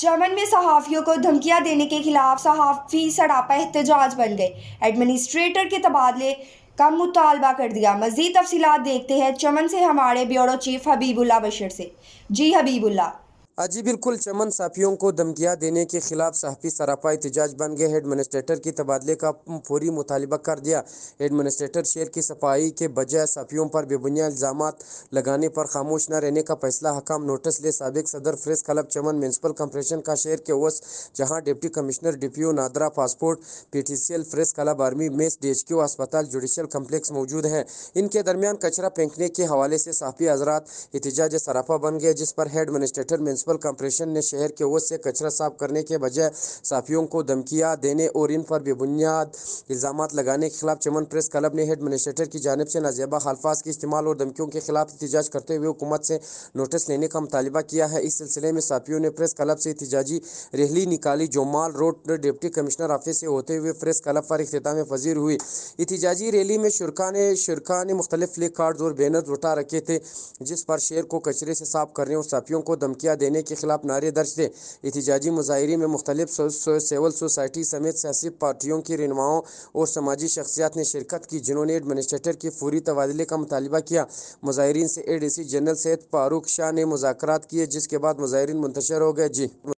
चमन में सहाफ़ियों को धमकियां देने के खिलाफ सहाफ़ी सड़ापा एहतजाज बन गए एडमिनिस्ट्रेटर के तबादले का मुतालबा कर दिया मज़ीद तफसीत देखते हैं चमन से हमारे ब्यूरो चीफ हबीबुल्ला बशर से जी हबीबुल्ला अजी बिल्कुल चमन साफियों को धमकियाँ देने के खिलाफ सहाफी सरापा एहतजाज बन गए मिनिस्ट्रेटर की तबादले का फौरी मुतालबा कर दिया मिनिस्ट्रेटर शेर की सफाई के बजाय साफियों पर बेबुनिया इल्ज़ाम लगाने पर खामोश न रहने का फैसला हकाम नोटिस ले सबक सदर press club Chaman municipal corporation का शेर के वस जहाँ deputy commissioner D P O NADRA passport P T C L press club army mess D H Q अस्पताल जुडिशल कम्प्लेक्स मौजूद है इनके दरमियान कचरा फेंकने के हवाले से साफी हजरात एहतजाज सराफा बन गए जिस पर administrator municipal municipal corporation ने शहर के ओस से कचरा साफ करने के बजाय साफियों को धमकियाँ देने और इन पर बेबुनियाद इल्ज़ाम लगाने के खिलाफ चमन प्रेस क्लब ने हेड मिनिस्ट्रेटर की जानब से नाजेबा अल्फाज के इस्तेमाल और धमकियों के खिलाफ एहतजाज करते हुए हुकूमत से नोटिस लेने का मुतालबा किया है इस सिलसिले में साफियों ने प्रेस क्लब से एहतजाजी रैली निकाली जो mall road deputy commissioner office से होते हुए प्रेस क्लब पर अख्ताम पजीर हुई एहतजाजी रैली में शुरखा ने शुरखा ने मुख्तलिफ कार्ड और बैनर उठा रखे थे जिस पर शेर को कचरे से साफ करने और साफियों को धमकियाँ देने करने के खिलाफ नारे दर्ज थे एहतजाजी मुजाहरे में मुख्तलिफ सिविल सोसाइटी समेत सियासी पार्टियों की रहनुमाओं और समाजी शख्सियात ने शिरकत की जिन्होंने एडमिनिस्ट्रेटर के फौरी तबादले का मुतालबा किया मुजाहरीन से A D C general Syed Farooq Shah ने मुजाकर किए जिसके बाद मुजाहरीन मुंतशर हो गए जी